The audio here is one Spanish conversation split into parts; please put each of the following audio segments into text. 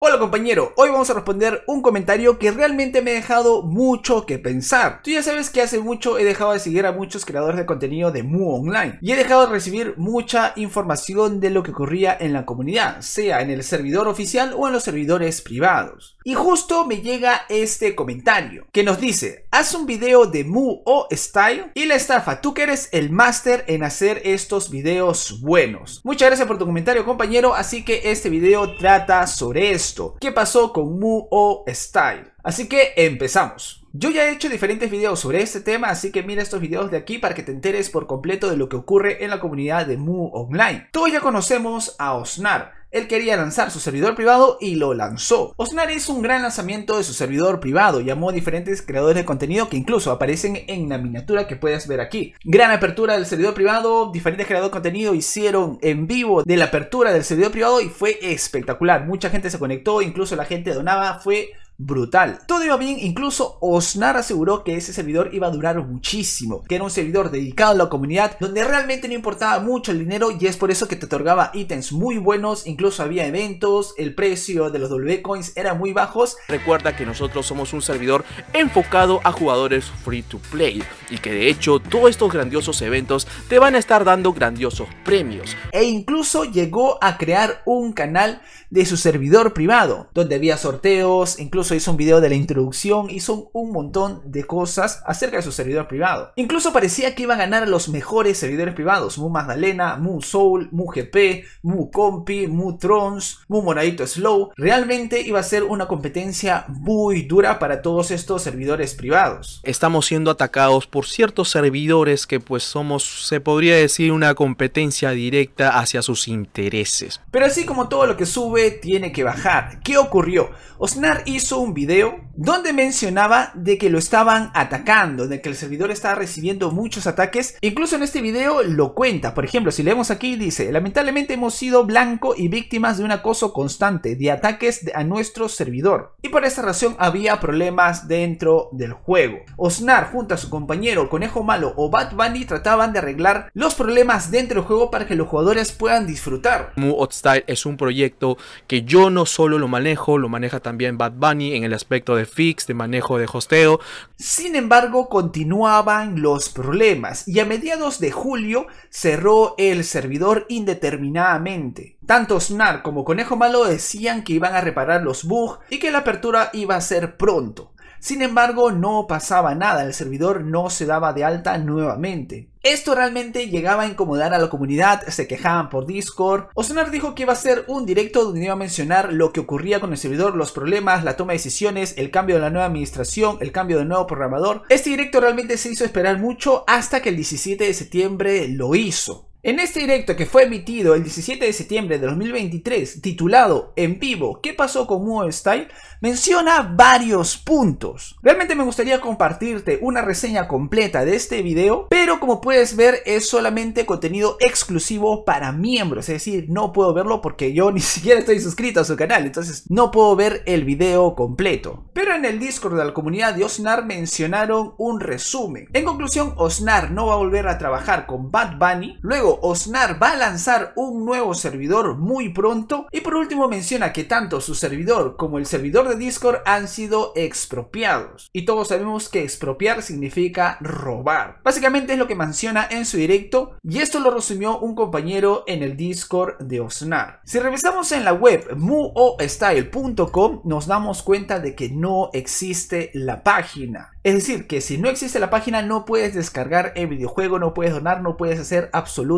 Hola compañero, hoy vamos a responder un comentario que realmente me ha dejado mucho que pensar. Tú ya sabes que hace mucho he dejado de seguir a muchos creadores de contenido de Mu Online y he dejado de recibir mucha información de lo que ocurría en la comunidad, sea en el servidor oficial o en los servidores privados. Y justo me llega este comentario que nos dice, haz un video de Mu o Style y la estafa, tú que eres el máster en hacer estos videos buenos. Muchas gracias por tu comentario compañero, así que este video trata sobre eso. ¿Qué pasó con Mu O Style. Así que empezamos. Yo ya he hecho diferentes videos sobre este tema, así que mira estos videos de aquí para que te enteres por completo de lo que ocurre en la comunidad de Mu Online. Todos ya conocemos a Osnar, él quería lanzar su servidor privado y lo lanzó. Osnar hizo un gran lanzamiento de su servidor privado, llamó a diferentes creadores de contenido que incluso aparecen en la miniatura que puedes ver aquí. Gran apertura del servidor privado, diferentes creadores de contenido hicieron en vivo de la apertura del servidor privado y fue espectacular. Mucha gente se conectó, incluso la gente donaba, fue brutal. Todo iba bien, incluso Osnar aseguró que ese servidor iba a durar muchísimo, que era un servidor dedicado a la comunidad, donde realmente no importaba mucho el dinero y es por eso que te otorgaba ítems muy buenos, incluso había eventos, el precio de los W coins era muy bajos. Recuerda que nosotros somos un servidor enfocado a jugadores free to play y que de hecho todos estos grandiosos eventos te van a estar dando grandiosos premios. E incluso llegó a crear un canal de su servidor privado, donde había sorteos, incluso hizo un video de la introducción, y son un montón de cosas acerca de su servidor privado. Incluso parecía que iba a ganar a los mejores servidores privados, Mu Magdalena, Mu Soul, Mu GP, Mu Compi, Mu Trons, Mu Moradito Slow. Realmente iba a ser una competencia muy dura para todos estos servidores privados. Estamos siendo atacados por ciertos servidores que pues somos, se podría decir, una competencia directa hacia sus intereses. Pero así como todo lo que sube tiene que bajar. ¿Qué ocurrió? Osnar hizo un video donde mencionaba de que lo estaban atacando, de que el servidor estaba recibiendo muchos ataques. Incluso en este video lo cuenta. Por ejemplo, si leemos aquí dice, lamentablemente hemos sido blanco y víctimas de un acoso constante de ataques a nuestro servidor. Y por esta razón había problemas dentro del juego. Osnar junto a su compañero Conejo Malo o Bad Bunny trataban de arreglar los problemas dentro del juego para que los jugadores puedan disfrutar. Mu Style es un proyecto que yo no solo lo manejo, lo maneja también Bad Bunny en el aspecto de fix, de manejo de hosteo. Sin embargo, continuaban los problemas y a mediados de julio cerró el servidor indeterminadamente. Tanto Snar como Conejo Malo decían que iban a reparar los bugs y que la apertura iba a ser pronto. Sin embargo, no pasaba nada, el servidor no se daba de alta nuevamente. Esto realmente llegaba a incomodar a la comunidad, se quejaban por Discord. Ocenar dijo que iba a ser un directo donde iba a mencionar lo que ocurría con el servidor, los problemas, la toma de decisiones, el cambio de la nueva administración, el cambio de nuevo programador. Este directo realmente se hizo esperar mucho hasta que el 17 de septiembre lo hizo. En este directo que fue emitido el 17 de septiembre de 2023, titulado En vivo, ¿qué pasó con Muo Style? Menciona varios puntos. Realmente me gustaría compartirte una reseña completa de este video, pero como puedes ver es solamente contenido exclusivo para miembros, es decir, no puedo verlo porque yo ni siquiera estoy suscrito a su canal, entonces no puedo ver el video completo. Pero en el Discord de la comunidad de Osnar mencionaron un resumen. En conclusión, Osnar no va a volver a trabajar con Bad Bunny, luego Osnar va a lanzar un nuevo servidor muy pronto. Y por último menciona que tanto su servidor como el servidor de Discord han sido expropiados. Y todos sabemos que expropiar significa robar. Básicamente es lo que menciona en su directo y esto lo resumió un compañero en el Discord de Osnar. Si revisamos en la web muostyle.com nos damos cuenta de que no existe la página. Es decir, que si no existe la página no puedes descargar el videojuego, no puedes donar, no puedes hacer absolutamente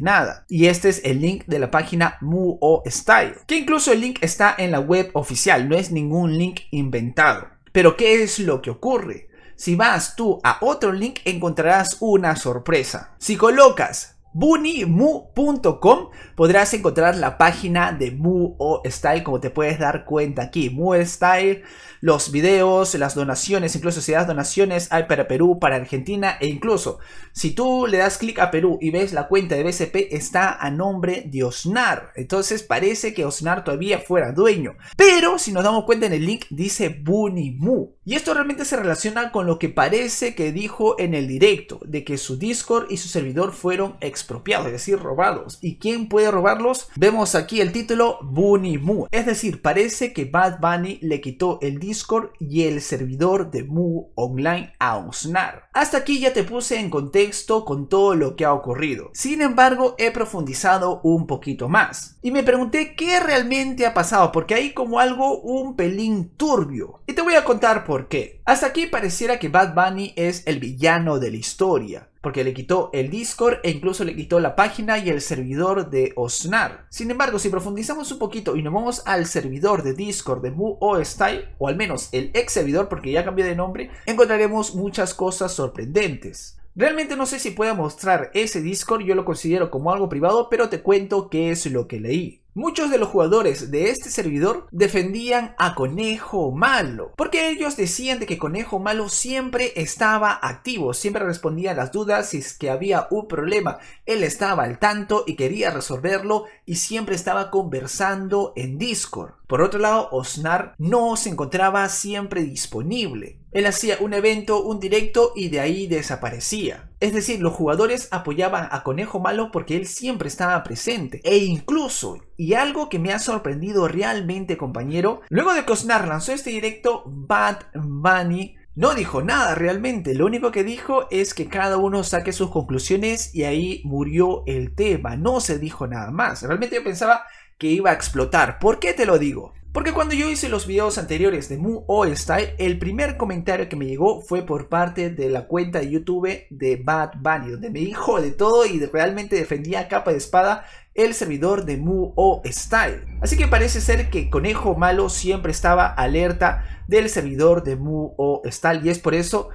nada. Y este es el link de la página Muo Style, que incluso el link está en la web oficial, no es ningún link inventado. Pero ¿qué es lo que ocurre? Si vas tú a otro link encontrarás una sorpresa. Si colocas Bunimu.com podrás encontrar la página de Muo Style, como te puedes dar cuenta aquí. Muo Style, los videos, las donaciones, incluso si das donaciones, hay para Perú, para Argentina, e incluso si tú le das clic a Perú y ves la cuenta de BCP, está a nombre de Osnar. Entonces parece que Osnar todavía fuera dueño. Pero si nos damos cuenta en el link, dice Bunimu. Y esto realmente se relaciona con lo que parece que dijo en el directo, de que su Discord y su servidor fueron expropiados, es decir, robados. ¿Y quién puede robarlos? Vemos aquí el título Bunny Mu. Es decir, parece que Bad Bunny le quitó el Discord y el servidor de Mu Online a Usnar. Hasta aquí ya te puse en contexto con todo lo que ha ocurrido. Sin embargo, he profundizado un poquito más. Y me pregunté qué realmente ha pasado, porque hay como algo un pelín turbio. Y te voy a contar por qué. Hasta aquí pareciera que Bad Bunny es el villano de la historia, porque le quitó el Discord e incluso le quitó la página y el servidor de Osnar. Sin embargo, si profundizamos un poquito y nos vamos al servidor de Discord de o Style, o al menos el ex servidor porque ya cambió de nombre, encontraremos muchas cosas sorprendentes. Realmente no sé si pueda mostrar ese Discord, yo lo considero como algo privado, pero te cuento qué es lo que leí. Muchos de los jugadores de este servidor defendían a Conejo Malo, porque ellos decían de que Conejo Malo siempre estaba activo, siempre respondía a las dudas, si es que había un problema, él estaba al tanto y quería resolverlo y siempre estaba conversando en Discord. Por otro lado, Osnar no se encontraba siempre disponible. Él hacía un evento, un directo y de ahí desaparecía. Es decir, los jugadores apoyaban a Conejo Malo porque él siempre estaba presente. E incluso, y algo que me ha sorprendido realmente compañero, luego de que Osnar lanzó este directo, Bad Bunny no dijo nada realmente, lo único que dijo es que cada uno saque sus conclusiones y ahí murió el tema, no se dijo nada más. Realmente yo pensaba que iba a explotar. ¿Por qué te lo digo? Porque cuando yo hice los videos anteriores de Mu o Style, el primer comentario que me llegó fue por parte de la cuenta de YouTube de Bad Bunny, donde me dijo de todo y realmente defendía a capa de espada el servidor de Mu O Style. Así que parece ser que Conejo Malo siempre estaba alerta del servidor de Mu O Style y es por eso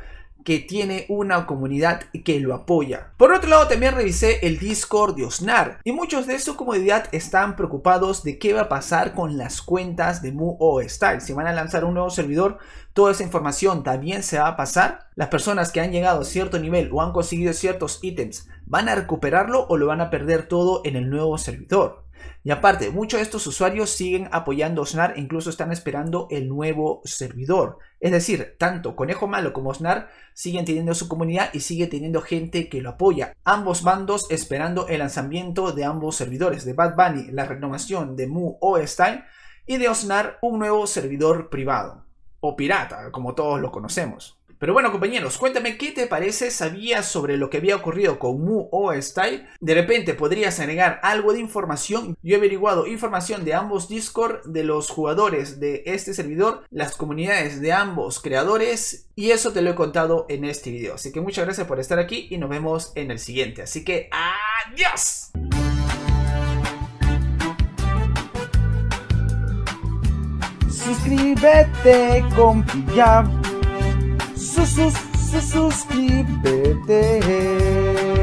que tiene una comunidad que lo apoya. Por otro lado, también revisé el Discord de Osnar y muchos de su comunidad están preocupados de qué va a pasar con las cuentas de MuO Style. Si van a lanzar un nuevo servidor, toda esa información también se va a pasar. Las personas que han llegado a cierto nivel o han conseguido ciertos ítems, ¿van a recuperarlo o lo van a perder todo en el nuevo servidor? Y aparte, muchos de estos usuarios siguen apoyando Osnar e incluso están esperando el nuevo servidor. Es decir, tanto Conejo Malo como Osnar siguen teniendo su comunidad y sigue teniendo gente que lo apoya. Ambos bandos esperando el lanzamiento de ambos servidores, de Bad Bunny, la renovación de Mu o Style y de Osnar un nuevo servidor privado o pirata, como todos lo conocemos. Pero bueno, compañeros, cuéntame qué te parece, sabías sobre lo que había ocurrido con Mu o Style. De repente podrías agregar algo de información. Yo he averiguado información de ambos Discord, de los jugadores de este servidor, las comunidades de ambos creadores y eso te lo he contado en este video. Así que muchas gracias por estar aquí y nos vemos en el siguiente. Así que adiós. Suscríbete con sus, sus, sus, suscríbete.